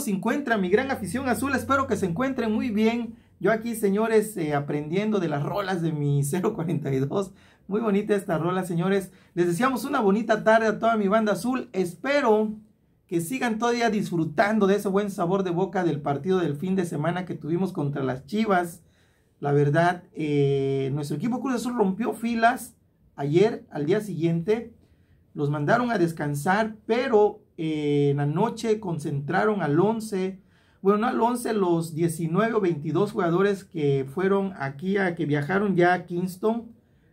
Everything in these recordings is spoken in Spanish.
se encuentra mi gran afición azul? Espero que se encuentren muy bien. Yo aquí, señores, eh, aprendiendo de las rolas de mi 042. Muy bonita esta rola, señores. Les deseamos una bonita tarde a toda mi banda azul. Espero que sigan todavía disfrutando de ese buen sabor de boca del partido del fin de semana que tuvimos contra las Chivas. La verdad, eh, nuestro equipo Cruz Azul rompió filas ayer, al día siguiente. Los mandaron a descansar, pero en la noche concentraron al 11, bueno, no al 11, los 19 o 22 jugadores que fueron aquí, a, que viajaron ya a Kingston,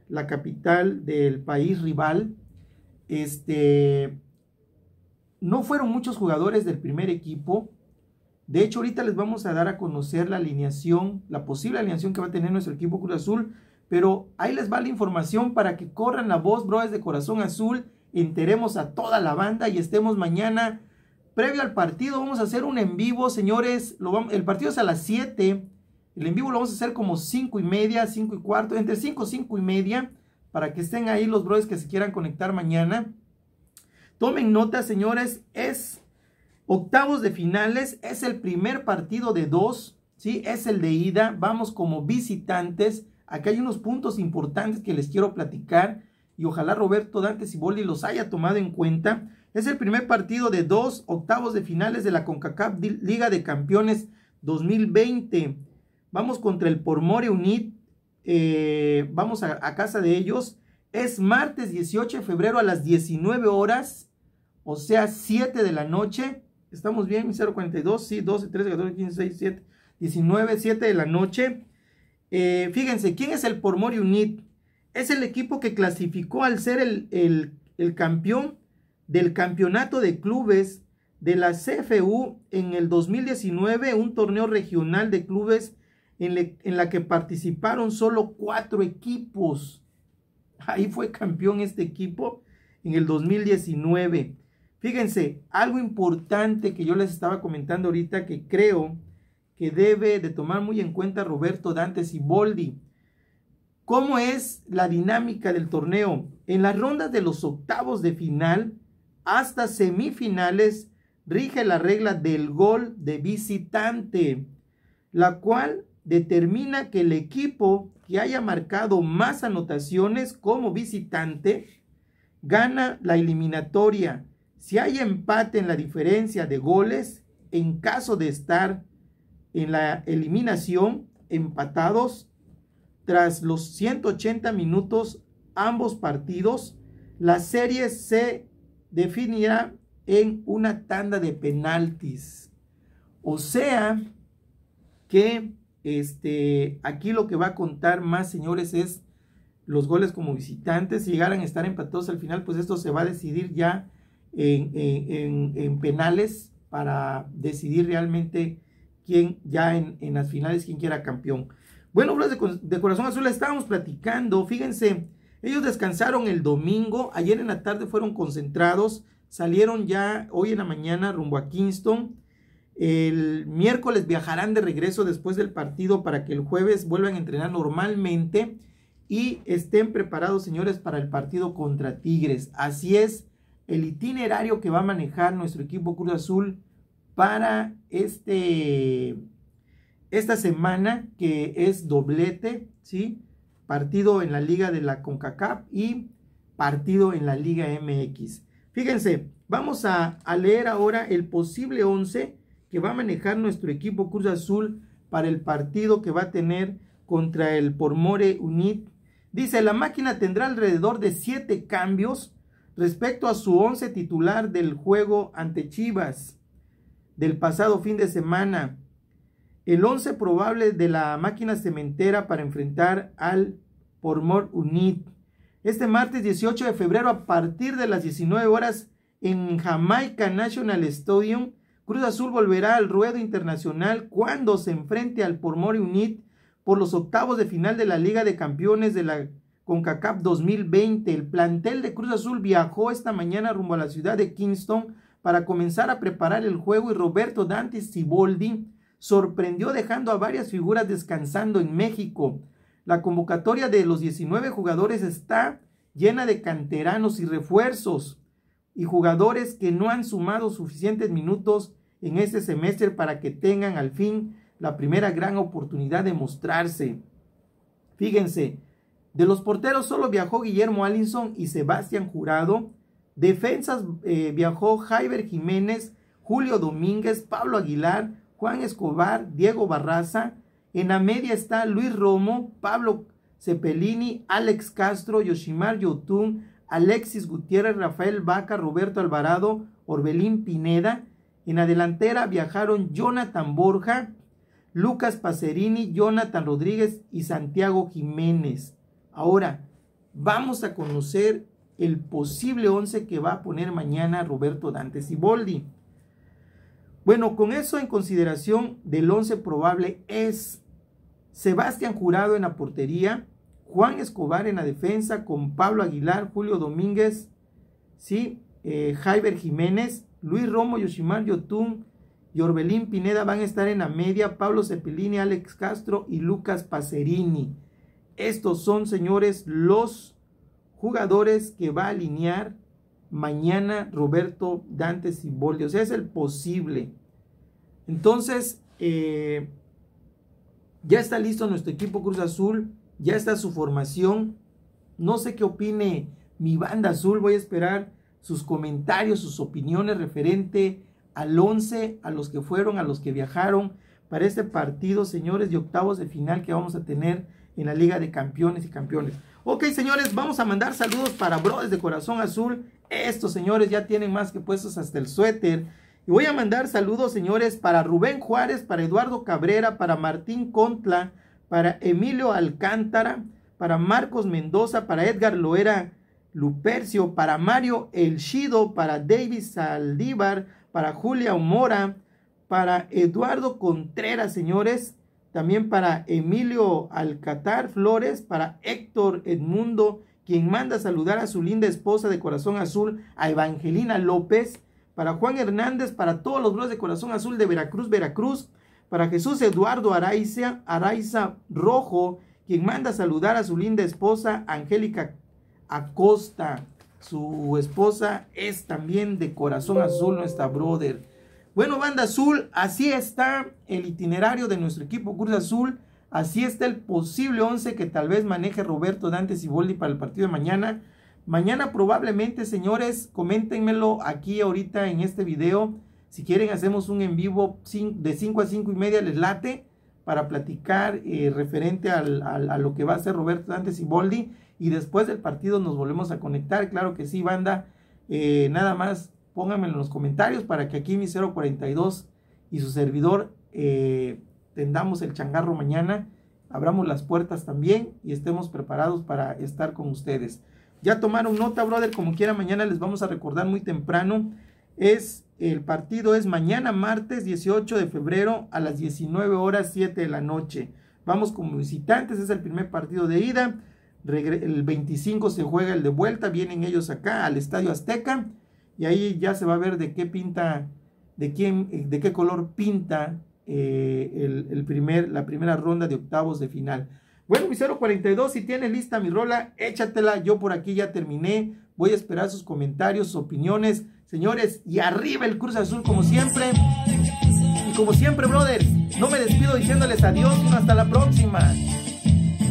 la capital del país rival. Este, no fueron muchos jugadores del primer equipo. De hecho, ahorita les vamos a dar a conocer la alineación, la posible alineación que va a tener nuestro equipo Cruz Azul. Pero ahí les va la información para que corran la voz, brothers de Corazón Azul enteremos a toda la banda y estemos mañana previo al partido. Vamos a hacer un en vivo, señores. Lo el partido es a las 7. El en vivo lo vamos a hacer como 5 y media, 5 y cuarto, entre 5 y 5 y media, para que estén ahí los brothers que se quieran conectar mañana. Tomen nota, señores, es octavos de finales, es el primer partido de dos, ¿sí? Es el de ida, vamos como visitantes. Aquí hay unos puntos importantes que les quiero platicar y ojalá Roberto Dante Siboldi los haya tomado en cuenta. Es el primer partido de dos octavos de finales de la CONCACAF Liga de Campeones 2020. Vamos contra el Pormore Unit. Eh, vamos a, casa de ellos. Es martes 18 de febrero a las 19 horas, o sea, 7 de la noche. ¿Estamos bien? 042, sí, 12, 13, 14, 15, 16, 7, 19, 7 de la noche. Eh, fíjense, ¿quién es el Pormore Unit? es el equipo que clasificó al ser el, campeón del campeonato de clubes de la CFU en el 2019, un torneo regional de clubes en, la que participaron solo cuatro equipos. Ahí fue campeón este equipo en el 2019. Fíjense, algo importante que yo les estaba comentando ahorita que creo que debe de tomar muy en cuenta Roberto Dantes y Boldi. ¿Cómo es la dinámica del torneo? En las rondas de los octavos de final hasta semifinales rige la regla del gol de visitante, la cual determina que el equipo que haya marcado más anotaciones como visitante gana la eliminatoria. Si hay empate en la diferencia de goles, en caso de estar en la eliminación empatados, tras los 180 minutos, ambos partidos, la serie se definirá en una tanda de penaltis. O sea que este, aquí lo que va a contar más, señores, es los goles como visitantes. Si llegaran a estar empatados al final, pues esto se va a decidir ya en, penales para decidir realmente quién ya en, en las finales, quién quiera campeón. Bueno, de, de, Corazón Azul, estábamos platicando, fíjense, ellos descansaron el domingo, ayer en la tarde fueron concentrados, salieron ya hoy en la mañana rumbo a Kingston, el miércoles viajarán de regreso después del partido para que el jueves vuelvan a entrenar normalmente y estén preparados, señores, para el partido contra Tigres. Así es el itinerario que va a manejar nuestro equipo Cruz Azul para este esta semana que es doblete, ¿sí? Partido en la liga de la CONCACAF y partido en la liga MX. Fíjense, vamos a, a leer ahora el posible 11 que va a manejar nuestro equipo Cruz Azul para el partido que va a tener contra el Pormore Unit. Dice, la máquina tendrá alrededor de 7 cambios respecto a su 11 titular del juego ante Chivas del pasado fin de semana el 11 probable de la máquina cementera para enfrentar al Pormor Unit. Este martes 18 de febrero a partir de las 19 horas en Jamaica National Stadium, Cruz Azul volverá al ruedo internacional cuando se enfrente al Pormor Unit por los octavos de final de la Liga de Campeones de la CONCACAF 2020. El plantel de Cruz Azul viajó esta mañana rumbo a la ciudad de Kingston para comenzar a preparar el juego y Roberto Dante Siboldi sorprendió dejando a varias figuras descansando en México. La convocatoria de los 19 jugadores está llena de canteranos y refuerzos y jugadores que no han sumado suficientes minutos en este semestre para que tengan al fin la primera gran oportunidad de mostrarse. Fíjense, de los porteros solo viajó Guillermo Allison y Sebastián Jurado. Defensas eh, viajó Jaiber Jiménez, Julio Domínguez, Pablo Aguilar, Juan Escobar, Diego Barraza. En la media está Luis Romo, Pablo Cepelini, Alex Castro, Yoshimar Yotun, Alexis Gutiérrez, Rafael Vaca, Roberto Alvarado, Orbelín Pineda. En la delantera viajaron Jonathan Borja, Lucas Pacerini, Jonathan Rodríguez y Santiago Jiménez. Ahora, vamos a conocer el posible once que va a poner mañana Roberto Dantes y Boldi. Bueno, con eso en consideración del 11 probable es Sebastián Jurado en la portería, Juan Escobar en la defensa, con Pablo Aguilar, Julio Domínguez, ¿sí? Eh, Jaiber Jiménez, Luis Romo, Yoshimar Yotun y Orbelín Pineda van a estar en la media, Pablo Cepelini, Alex Castro y Lucas Pacerini. Estos son, señores, los jugadores que va a alinear mañana Roberto Dante Simboldi, O sea, es el posible. Entonces, eh, ya está listo nuestro equipo Cruz Azul, ya está su formación. No sé qué opine mi banda azul, voy a esperar sus comentarios, sus opiniones referente al 11, a los que fueron, a los que viajaron para este partido, señores, de octavos de final que vamos a tener en la Liga de Campeones y Campeones. Ok, señores, vamos a mandar saludos para Brothers de Corazón Azul estos señores ya tienen más que puestos hasta el suéter. Y voy a mandar saludos, señores, para Rubén Juárez, para Eduardo Cabrera, para Martín Contla, para Emilio Alcántara, para Marcos Mendoza, para Edgar Loera Lupercio, para Mario Elchido, para David Saldívar, para Julia Mora, para Eduardo Contreras, señores, también para Emilio Alcatar Flores, para Héctor Edmundo quien manda saludar a su linda esposa de corazón azul, a Evangelina López, para Juan Hernández, para todos los bros de corazón azul de Veracruz, Veracruz, para Jesús Eduardo Araiza, Araiza Rojo, quien manda saludar a su linda esposa, Angélica Acosta. Su esposa es también de corazón azul, nuestra brother. Bueno, banda azul, así está el itinerario de nuestro equipo Cruz Azul. Así está el posible 11 que tal vez maneje Roberto Dantes y Boldi para el partido de mañana. Mañana probablemente, señores, coméntenmelo aquí ahorita en este video. Si quieren, hacemos un en vivo de 5 a 5 y media, les late, para platicar eh, referente a lo que va a hacer Roberto Dantes y Boldi. Y después del partido nos volvemos a conectar. Claro que sí, banda. Eh, nada más, pónganmelo en los comentarios para que aquí mi 042 y su servidor... Eh, tendamos el changarro mañana, abramos las puertas también y estemos preparados para estar con ustedes. Ya tomaron nota, brother, como quiera, mañana les vamos a recordar muy temprano. Es el partido es mañana martes 18 de febrero a las 19 horas 7 de la noche. Vamos como visitantes, es el primer partido de ida. El 25 se juega el de vuelta, vienen ellos acá al Estadio Azteca y ahí ya se va a ver de qué pinta, de quién, de qué color pinta eh, el, primer, la primera ronda de octavos de final. Bueno, mi 042, si tienes lista mi rola, échatela. Yo por aquí ya terminé. Voy a esperar sus comentarios, opiniones. Señores, y arriba el Cruz Azul como siempre. Y como siempre, brothers, no me despido diciéndoles adiós, hasta la próxima.